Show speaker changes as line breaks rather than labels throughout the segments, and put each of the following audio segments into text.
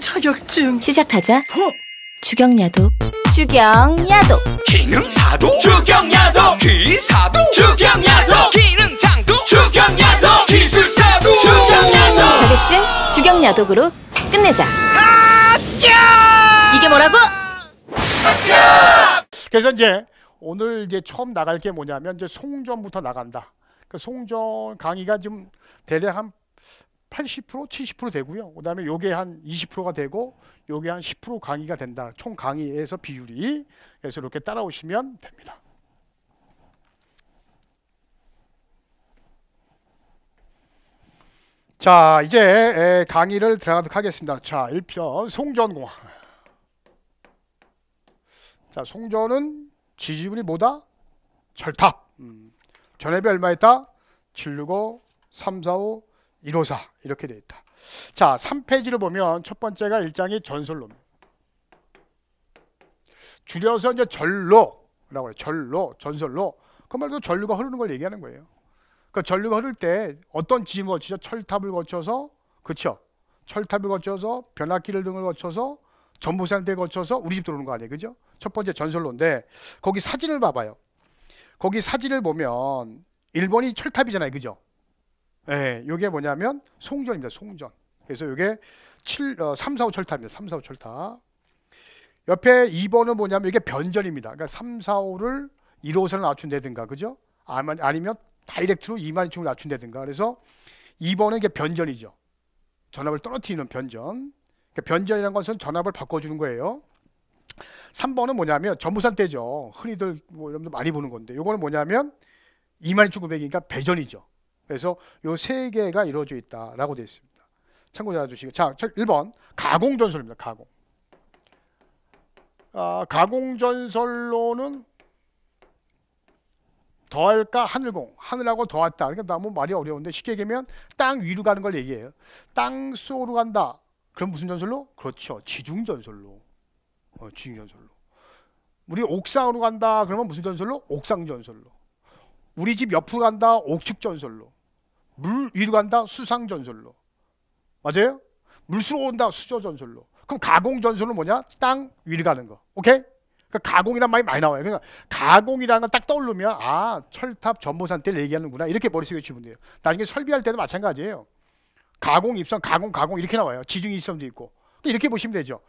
자격증 시작하자 어? 주경야도 주경야도 기능사도 주경야도 기사도 주경야도 기능장도 주경야도 기술사도 주경야도 자격증 주경야독으로 끝내자 합 이게 뭐라고? 합 그래서 이제 오늘 이제 처음 나갈 게 뭐냐면 이제 송전부터 나간다 그 송전 강의가 지금 대략 한80% 70% 되고요. 그다음에 요게 한 20%가 되고 요게 한 10% 강의가 된다. 총 강의에서 비율이 그래서 이렇게 따라오시면 됩니다. 자, 이제 강의를 들어가도록 하겠습니다. 자, 1편 송전공학. 자, 송전은 지지분이 뭐다? 절탑. 음. 전압비 얼마 있다? 765, 345, 1 5사 이렇게 되어 있다. 자, 3페이지를 보면 첫 번째가 일장이 전설론. 줄여서 이제 전로라고 해요. 전로 전설로. 그 말도 전류가 흐르는 걸 얘기하는 거예요. 그 전류가 흐를 때 어떤 지이 거치죠? 철탑을 거쳐서 그쵸? 철탑을 거쳐서 변압기를 등을 거쳐서 전부상대에 거쳐서 우리 집 들어오는 거 아니에요. 그죠? 첫 번째 전설로인데 거기 사진을 봐봐요. 거기 사진을 보면 일본이 철탑이잖아요. 그죠? 예, 이게 뭐냐면 송전입니다. 송전. 그래서 이게 7, 어, 3, 4, 5 철타입니다. 3, 4, 5 철타. 옆에 2번은 뭐냐면 이게 변전입니다 그러니까 3, 4, 5를 1호선을 낮춘다든가, 그죠? 아니면 다이렉트로 2만 2층을 낮춘다든가. 그래서 2번은 이게 변전이죠. 전압을 떨어뜨리는 변전. 그러니까 변전이라는 것은 전압을 바꿔주는 거예요. 3번은 뭐냐면 전부산대죠. 흔히들 뭐 여러분들 많이 보는 건데, 요거는 뭐냐면 2만 2,900이니까 배전이죠. 그래서 요 세 개가 이루어져 있다라고 되어 있습니다. 참고 잘해주시고 자, 1번 가공전설입니다. 가공. 아, 가공전설로는 더할까 하늘공 하늘하고 더하다 그러니까 너무 말이 어려운데 쉽게 얘기하면 땅 위로 가는 걸 얘기해요 땅 속으로 간다 그럼 무슨 전설로? 그렇죠 지중전설로 어, 지중전설로 우리 옥상으로 간다 그러면 무슨 전설로? 옥상전설로 우리 집 옆으로 간다 옥측전설로 물 위로 간다 수상 전설로. 맞아요? 물수로 온다 수조 전설로. 그럼 가공 전설은 뭐냐? 땅 위로 가는 거. 오케이? 그러니까 가공이란 말이 많이 나와요. 그러니까 가공이라는 건 딱 떠오르면 아 철탑 전보산 때를 얘기하는구나 이렇게 머릿속에 치면 돼요 나중에 설비할 때도 마찬가지예요. 가공 입성 가공, 가공 이렇게 나와요. 지중 입선도 있고 이렇게 보시면 되죠.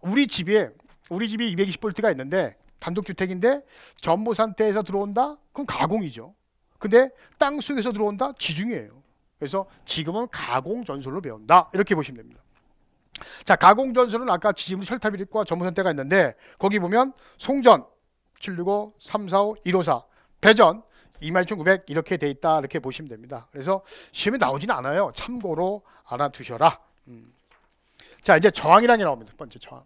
우리 집에 우리 집이 220볼트가 있는데 단독 주택인데 전보산대에서 들어온다? 그럼 가공이죠. 근데 땅 속에서 들어온다? 지중해예요. 그래서 지금은 가공 전술로 배운다. 이렇게 보시면 됩니다. 자, 가공 전술은 아까 지지물 철탑일과 전문선대가 있는데 거기 보면 송전 765, 345, 154, 배전 21,900 이렇게 돼 있다. 이렇게 보시면 됩니다. 그래서 시험에 나오진 않아요. 참고로 알아두셔라. 음. 자, 이제 저항이라는 게 나옵니다. 첫 번째 저항.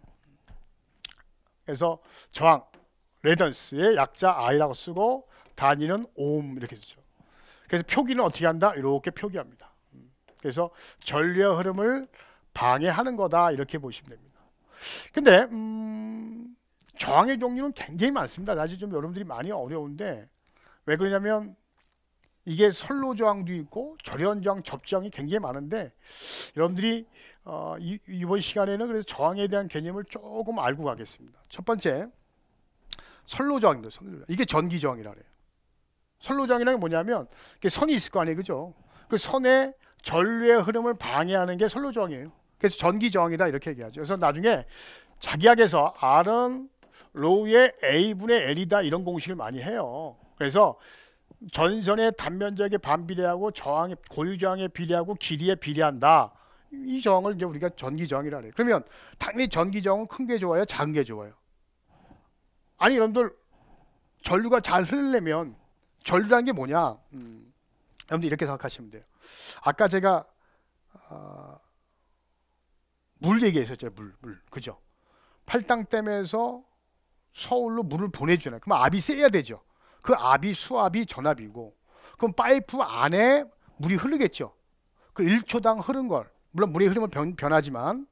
그래서 저항 레던스의 약자 I라고 쓰고 단위는 옴 이렇게 쓰죠. 그래서 표기는 어떻게 한다? 이렇게 표기합니다. 음. 그래서 전류의 흐름을 방해하는 거다 이렇게 보시면 됩니다. 근데 음, 저항의 종류는 굉장히 많습니다. 사실 좀 여러분들이 많이 어려운데 왜 그러냐면 이게 선로 저항도 있고 절연 저항, 접저항이 굉장히 많은데 여러분들이 어, 이, 이번 시간에는 그래서 저항에 대한 개념을 조금 알고 가겠습니다. 첫 번째 선로 저항입니다. 선로 저항. 이게 전기 저항이라 그래요. 선로장이라는게 뭐냐면 선이 있을 거 아니에요, 그죠? 그 선의 전류의 흐름을 방해하는 게 선로저항이에요. 그래서 전기저항이다 이렇게 얘기하죠. 그래서 나중에 자기학에서 R은 로우의 A분의 L이다 이런 공식을 많이 해요. 그래서 전선의 단면적에 반비례하고 저항의 고유저항에 비례하고 길이에 비례한다. 이 저항을 이제 우리가 전기저항이라 그래요. 그러면 당연히 전기저항은 큰 게 좋아요? 작은 게 좋아요? 아니 여러분들 전류가 잘 흐르려면 전류라는 게 뭐냐? 음, 여러분들 이렇게 생각하시면 돼요. 아까 제가 어, 물 얘기했었죠. 물, 물. 그죠? 팔당댐에서 서울로 물을 보내주잖아요. 그럼 압이 세야 되죠. 그 압이 수압이 전압이고 그럼 파이프 안에 물이 흐르겠죠. 그 1초당 흐른 걸 물론 물의 흐름은 변, 변하지만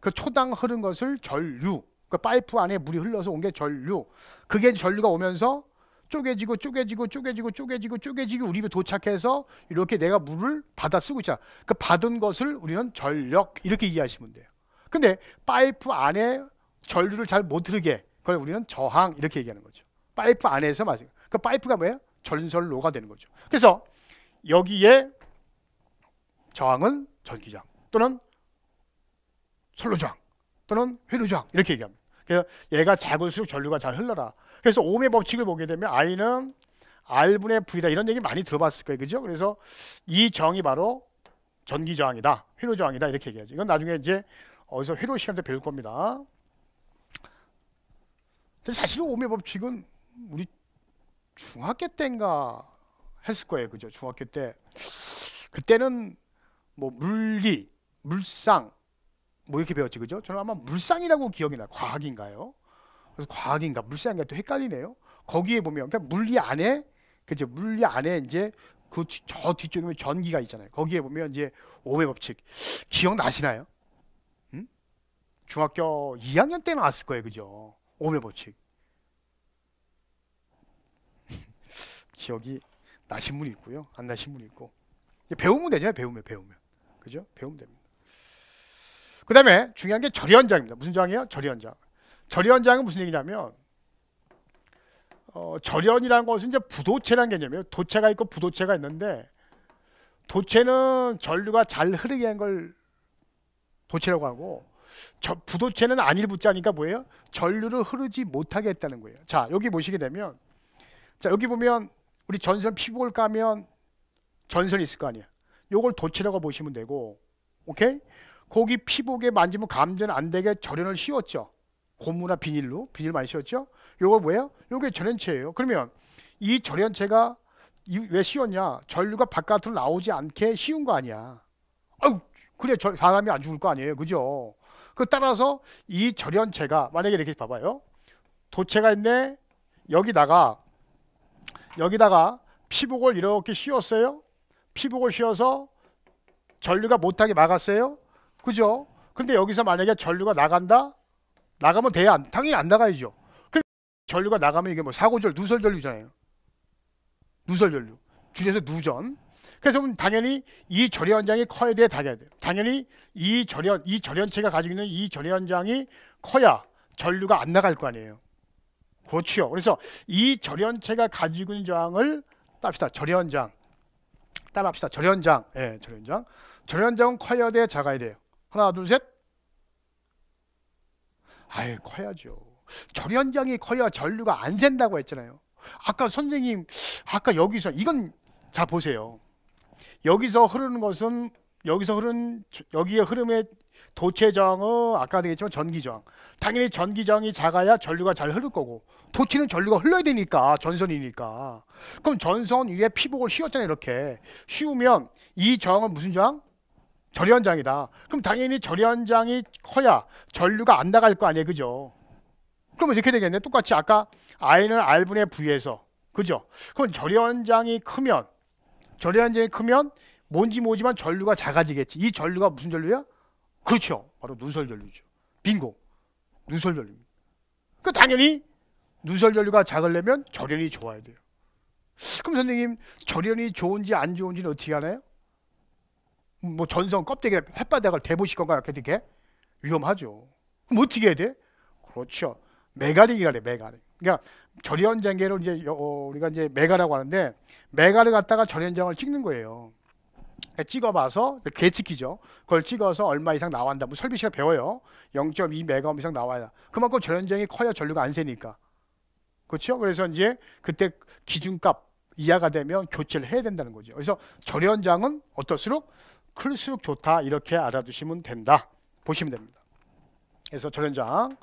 그 초당 흐른 것을 전류 그 파이프 안에 물이 흘러서 온 게 전류 그게 전류가 오면서 쪼개지고 쪼개지고 쪼개지고 쪼개지고 쪼개지고 우리 입에 도착해서 이렇게 내가 물을 받아 쓰고 있잖그 받은 것을 우리는 전력 이렇게 이해하시면 돼요. 근데 파이프 안에 전류를 잘 못 흐르게 그걸 우리는 저항 이렇게 얘기하는 거죠. 파이프 안에서 마세요. 그 파이프가 뭐예요? 전설로가 되는 거죠. 그래서 여기에 저항은 전기장 또는 선로장 또는 회로장 이렇게 얘기합니다. 그래서 얘가 작을수록 전류가 잘 흘러라. 그래서 오음의 법칙을 보게 되면 I는 R분의 V다 이런 얘기 많이 들어봤을 거예요. 그죠? 그래서 이 정이 바로 전기 저항이다. 회로 저항이다. 이렇게 얘기하죠. 이건 나중에 이제 어디서 회로 시간때 배울 겁니다. 근데 사실 오음의 법칙은 우리 중학교 때인가 했을 거예요. 그죠? 중학교 때. 그때는 뭐 물리, 물상 뭐 이렇게 배웠지. 그죠? 저는 아마 물상이라고 기억이 나요. 과학인가요? 그래서 과학인가 물리학인가 또 헷갈리네요. 거기에 보면 그러니까 물리 안에 그죠 물리 안에 이제 그 저 뒤쪽에 보면 전기가 있잖아요. 거기에 보면 이제 오해 법칙 기억나시나요? 음? 중학교 2학년 때 나왔을 거예요. 그죠? 오해 법칙. 기억이 나신 분이 있고요. 안 나신 분이 있고. 배우면 되잖아요. 배우면 배우면. 그죠? 배우면 됩니다. 그다음에 중요한 게 절연장입니다. 무슨 장이에요? 절연장. 절연장은 무슨 얘기냐면 어, 절연이라는 것은 이제 부도체라는 개념이에요. 도체가 있고 부도체가 있는데 도체는 전류가 잘 흐르게 한 걸 도체라고 하고 저, 부도체는 안일부자니까 뭐예요? 전류를 흐르지 못하게 했다는 거예요. 자 여기 보시게 되면 자 여기 보면 우리 전선 피복을 까면 전선이 있을 거 아니야. 요걸 도체라고 보시면 되고 오케이? 거기 피복에 만지면 감전 안 되게 절연을 씌웠죠. 고무나 비닐로 비닐 많이 씌웠죠. 요거 뭐예요? 요게 절연체예요. 그러면 이 절연체가 왜 씌웠냐? 전류가 바깥으로 나오지 않게 씌운 거 아니야. 아유, 그래 저 사람이 안 죽을 거 아니에요, 그죠? 그 따라서 이 절연체가 만약에 이렇게 봐봐요. 도체가 있네. 여기다가 여기다가 피복을 이렇게 씌웠어요. 피복을 씌워서 전류가 못하게 막았어요. 그죠? 근데 여기서 만약에 전류가 나간다? 나가면 돼야 당연히 안 나가야죠. 그 전류가 나가면 이게 뭐 사고절, 누설전류잖아요. 누설전류. 줄여서 누전. 그래서 당연히 이 절연장이 커야 돼, 작아야 돼. 당연히 이 절연, 이 절연체가 가지고 있는 이 절연장이 커야 전류가 안 나갈 거 아니에요. 그렇죠. 그래서 이 절연체가 가지고 있는 장을 합시다 절연장. 따합시다 절연장. 예, 절연장. 절연장은 커야 돼, 작아야 돼요. 하나, 둘, 셋. 아예 커야죠. 절 현장이 커야 전류가 안 샌다고 했잖아요. 아까 선생님 아까 여기서 이건 자 보세요. 여기서 흐르는 것은 여기서 흐른 여기에 흐름의 도체 저항은 아까 얘기했지만 전기 저항. 당연히 전기 저항이 작아야 전류가 잘 흐를 거고 도체는 전류가 흘러야 되니까 전선이니까. 그럼 전선 위에 피복을 씌웠잖아요 이렇게 씌우면 이 저항은 무슨 저항? 절연장이다. 그럼 당연히 절연장이 커야 전류가 안 나갈 거 아니에요. 그죠? 그러면 이렇게 되겠네. 똑같이 아까 I는 R분의 V에서. 그죠? 그럼 절연장이 크면 절연장이 크면 뭔지 모지만 전류가 작아지겠지. 이 전류가 무슨 전류야? 그렇죠. 바로 누설 전류죠. 빙고. 누설 전류. 그 당연히 누설 전류가 작으려면 절연이 좋아야 돼요. 그럼 선생님 절연이 좋은지 안 좋은지는 어떻게 하나요? 뭐 전선 껍데기 햇바닥을 대보시거나 실 이렇게 위험하죠. 그럼 어떻게 해야 돼? 그렇죠. 메가릭이라 그래, 메가릭. 그러니까 절연장계를 이제 어, 우리가 이제 메가라고 하는데 메가를 갖다가 절연장을 찍는 거예요. 그러니까 찍어봐서 계측기죠. 그걸 찍어서 얼마 이상 나온다. 뭐 설비실에 배워요. 0.2 메가옴 이상 나와야. 그만큼 전연장이 커야 전류가 안 새니까. 그렇죠? 그래서 이제 그때 기준값 이하가 되면 교체를 해야 된다는 거죠. 그래서 전연장은 어떨수록 클수록 좋다 이렇게 알아두시면 된다 보시면 됩니다 그래서 전현장